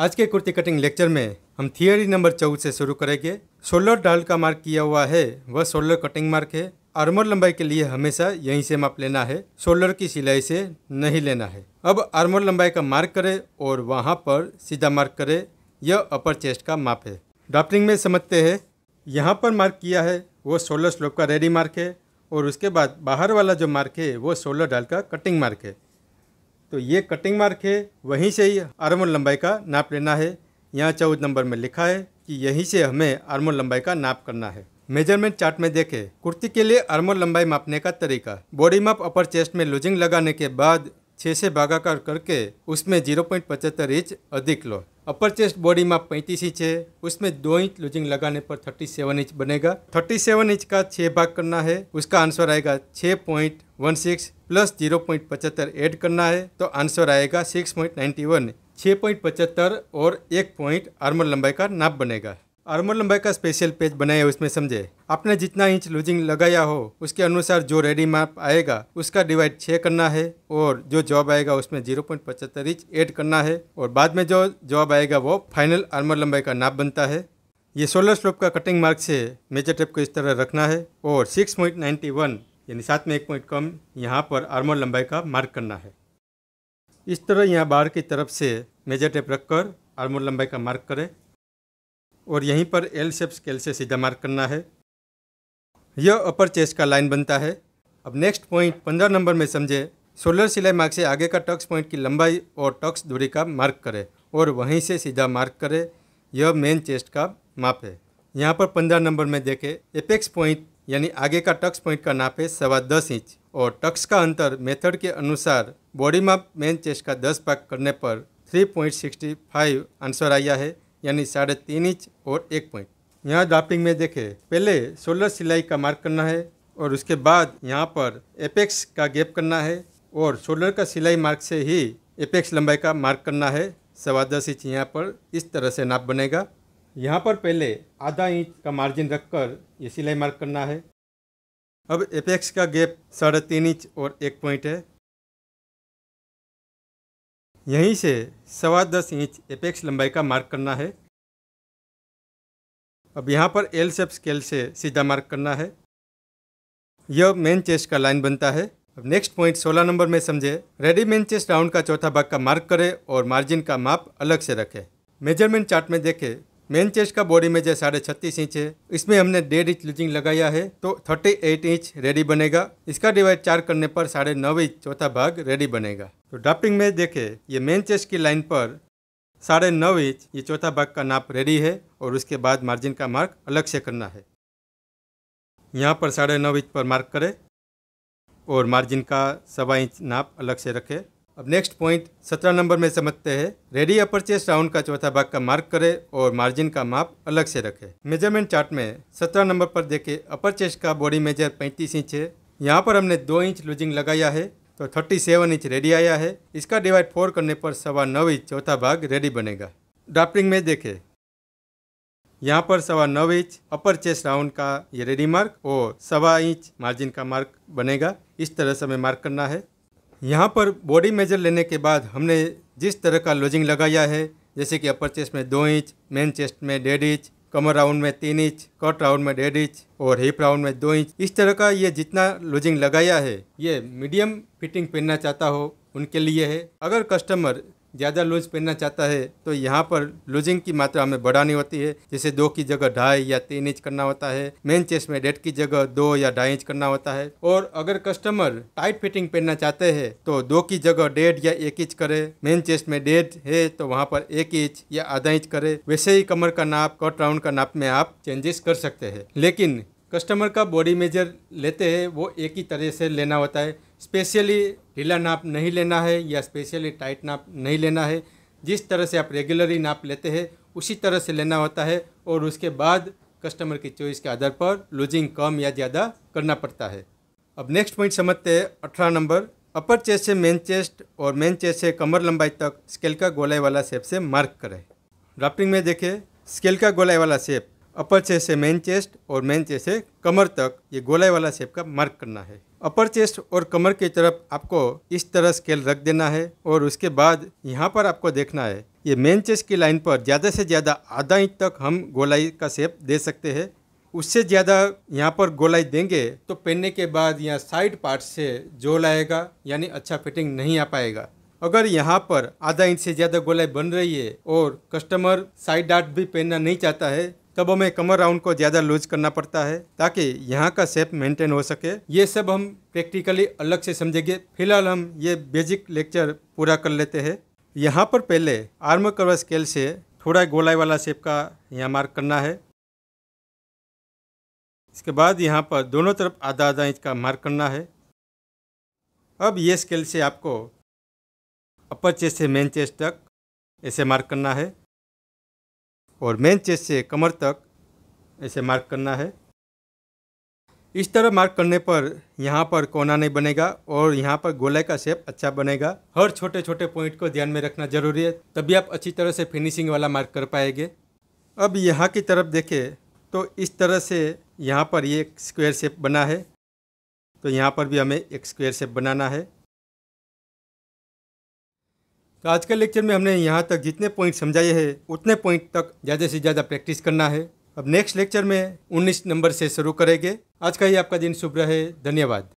आज के kurti cutting lecture में हम थियोरी नंबर चौदह से शुरू करेंगे सोलर डाल का मार्क किया हुआ है वह सोलर कटिंग मार्क है आर्मर लंबाई के लिए हमेशा यहीं से माप लेना है सोलर की सिलाई से नहीं लेना है अब आर्मर लंबाई का मार्क करें और वहां पर सीधा मार्क करें यह अपर चेस्ट का माप है ड्राफ्टिंग में समझते हैं यहाँ पर मार्क किया है वो सोलर स्लोप का रेडी मार्क है और उसके बाद बाहर वाला जो मार्क है वो सोलर डाल का कटिंग मार्क है तो ये कटिंग मार्क है वहीं से ही आर्मोल लंबाई का नाप लेना है यहाँ चौदह नंबर में लिखा है कि यहीं से हमें आर्मोल लंबाई का नाप करना है मेजरमेंट चार्ट में देखें कुर्ती के लिए आर्मोल लंबाई मापने का तरीका बॉडी माप अपर चेस्ट में लूजिंग लगाने के बाद छः से भागाकार करके उसमें जीरो पॉइंट पचहत्तर इंच अधिक लो अपर चेस्ट बॉडी में पैंतीस इंच है उसमें दो इंच लूजिंग लगाने पर थर्टी सेवन इंच बनेगा थर्टी सेवन इंच का छः भाग करना है उसका आंसर आएगा छः point one six plus zero point पचहत्तर एड करना है तो आंसर आएगा सिक्स पॉइंट नाइन्टी वन छः पॉइंट पचहत्तर और एक पॉइंट आर्मर लंबाई का नाप बनेगा आर्मर लंबाई का स्पेशल पेज बनाया उसमें समझे आपने जितना इंच लूजिंग लगाया हो उसके अनुसार जो रेडी माप आएगा उसका डिवाइड छः करना है और जो जॉब आएगा उसमें जीरो पॉइंट पचहत्तर इंच एड करना है और बाद में जो जॉब आएगा वो फाइनल आर्मर लंबाई का नाप बनता है ये सोलर स्लोप का कटिंग मार्क से मेजर टेप को इस तरह रखना है और सिक्स पॉइंट वन यानी सात में एक पॉइंट कम यहाँ पर आर्मर लंबाई का मार्क करना है इस तरह यहाँ बाहर की तरफ से मेजर टेप रखकर आर्मर लंबाई का मार्क करें और यहीं पर एल शेप स्केल से सीधा मार्क करना है यह अपर चेस्ट का लाइन बनता है अब नेक्स्ट पॉइंट पंद्रह नंबर में समझे सोलर सिलाई मार्क से आगे का टक्स पॉइंट की लंबाई और टक्स दूरी का मार्क करें और वहीं से सीधा मार्क करें यह मेन चेस्ट का माप है यहाँ पर पंद्रह नंबर में देखें एपेक्स पॉइंट यानी आगे का टक्स पॉइंट का नाप है सवा दस इंच और टक्स का अंतर मेथड के अनुसार बॉडी माप मेन चेस्ट का दस भाग करने पर थ्री आंसर आया है यानी साढ़े तीन इंच और एक पॉइंट यहाँ ड्राफ्टिंग में देखें पहले सोलर सिलाई का मार्क करना है और उसके बाद यहाँ पर एपेक्स का गैप करना है और शोल्डर का सिलाई मार्क से ही एपेक्स लंबाई का मार्क करना है सवा दस इंच यहाँ पर इस तरह से नाप बनेगा यहाँ पर पहले आधा इंच का मार्जिन रखकर ये सिलाई मार्क करना है अब एपेक्स का गैप साढ़े तीन इंच और एक पॉइंट है यहीं से सवा दस इंच एपेक्स लंबाई का मार्क करना है अब यहाँ पर एल सेप स्केल से सीधा मार्क करना है यह मेन चेस्ट का लाइन बनता है अब नेक्स्ट पॉइंट 16 नंबर में समझे रेडी मेन चेस्ट राउंड का चौथा भाग का मार्क करें और मार्जिन का माप अलग से रखें मेजरमेंट चार्ट में देखें मेन चेस्ट का बॉडी में जो साढ़े छत्तीस इंच है इसमें हमने डेढ़ इंच लूजिंग लगाया है तो थर्टी एट इंच रेडी बनेगा इसका डिवाइड चार करने पर साढ़े नौ इंच चौथा भाग रेडी बनेगा तो ड्राफ्टिंग में देखें ये मेन चेस्ट की लाइन पर साढ़े नौ इंच ये चौथा भाग का नाप रेडी है और उसके बाद मार्जिन का मार्क अलग से करना है यहाँ पर साढ़े नौ इंच पर मार्क करें और मार्जिन का सवा इंच नाप अलग से रखें अब नेक्स्ट पॉइंट सत्रह नंबर में समझते हैं रेडी अपरचेस राउंड का चौथा भाग का मार्क करें और मार्जिन का माप अलग से रखें मेजरमेंट चार्ट में सत्रह नंबर पर देखें अपर चेस्ट का बॉडी मेजर पैंतीस इंच है यहाँ पर हमने दो इंच लूजिंग लगाया है तो थर्टी सेवन इंच रेडी आया है इसका डिवाइड फोर करने पर सवा नौ इंच चौथा भाग रेडी बनेगा ड्राफ्टिंग में देखे यहाँ पर सवा नौ इंच अपर चेस्ट राउंड का ये रेडी मार्क और सवा इंच मार्जिन का मार्क बनेगा इस तरह से हमें मार्क करना है यहाँ पर बॉडी मेजर लेने के बाद हमने जिस तरह का लॉजिंग लगाया है जैसे कि अपर चेस्ट में दो इंच मेन चेस्ट में डेढ़ इंच कमर राउंड में तीन इंच कट राउंड में डेढ़ इंच और हिप राउंड में दो इंच इस तरह का ये जितना लूजिंग लगाया है ये मीडियम फिटिंग पहनना चाहता हो उनके लिए है अगर कस्टमर ज़्यादा लूज पहनना चाहता है तो यहाँ पर लूजिंग की मात्रा हमें बढ़ानी होती है जैसे दो की जगह ढाई या तीन इंच करना होता है मेन चेस्ट में डेढ़ की जगह दो या ढाई इंच करना होता है और अगर कस्टमर टाइट फिटिंग पहनना चाहते हैं तो दो की जगह डेढ़ या एक इंच करे मेन चेस्ट में डेढ़ है तो वहाँ पर एक इंच या आधा इंच करे वैसे ही कमर का नाप कट राउंड का नाप में आप चेंजेस कर सकते हैं लेकिन कस्टमर का बॉडी मेजर लेते हैं वो एक ही तरह से लेना होता है स्पेशली ढीला नाप नहीं लेना है या स्पेशली टाइट नाप नहीं लेना है जिस तरह से आप रेगुलरली नाप लेते हैं उसी तरह से लेना होता है और उसके बाद कस्टमर की चॉइस के आधार पर लूजिंग कम या ज़्यादा करना पड़ता है अब नेक्स्ट पॉइंट समझते हैं अठारह नंबर अपर चेस्ट से मेन चेस्ट और मेन चेस्ट से कमर लंबाई तक स्केल का गोलाई वाला शेप से मार्क करें ड्राफ्टिंग में देखें स्केल का गोलाई वाला शेप अपर चेस्ट से मेन चेस्ट और मेन चेस्ट से कमर तक ये गोलाई वाला शेप का मार्क करना है अपर चेस्ट और कमर की तरफ आपको इस तरह स्केल रख देना है और उसके बाद यहाँ पर आपको देखना है ये मेन चेस्ट की लाइन पर ज़्यादा से ज़्यादा आधा इंच तक हम गोलाई का शेप दे सकते हैं उससे ज़्यादा यहाँ पर गोलाई देंगे तो पहनने के बाद यहाँ साइड पार्ट से जोल आएगा यानी अच्छा फिटिंग नहीं आ पाएगा अगर यहाँ पर आधा इंच से ज़्यादा गोलाई बन रही है और कस्टमर साइड डार्ट भी पहनना नहीं चाहता है तब हमें कमर राउंड को ज़्यादा लूज करना पड़ता है ताकि यहाँ का शेप मेंटेन हो सके ये सब हम प्रैक्टिकली अलग से समझेंगे फिलहाल हम ये बेसिक लेक्चर पूरा कर लेते हैं यहाँ पर पहले आर्म कर्व स्केल से थोड़ा गोलाई वाला शेप का यहाँ मार्क करना है इसके बाद यहाँ पर दोनों तरफ आधा आधा इंच का मार्क करना है अब ये स्केल से आपको अपर चेस्ट से मेन चेस्ट तक ऐसे मार्क करना है और मेन चेस्ट से कमर तक ऐसे मार्क करना है इस तरह मार्क करने पर यहाँ पर कोना नहीं बनेगा और यहाँ पर गोलाई का शेप अच्छा बनेगा हर छोटे छोटे पॉइंट को ध्यान में रखना जरूरी है तभी आप अच्छी तरह से फिनिशिंग वाला मार्क कर पाएंगे अब यहाँ की तरफ देखें तो इस तरह से यहाँ पर ये एक स्क्वायर शेप बना है तो यहाँ पर भी हमें एक स्क्वायर शेप बनाना है तो आज के लेक्चर में हमने यहाँ तक जितने पॉइंट समझाए हैं उतने पॉइंट तक ज़्यादा से ज़्यादा प्रैक्टिस करना है अब नेक्स्ट लेक्चर में 19 नंबर से शुरू करेंगे आज का ही आपका दिन शुभ रहे धन्यवाद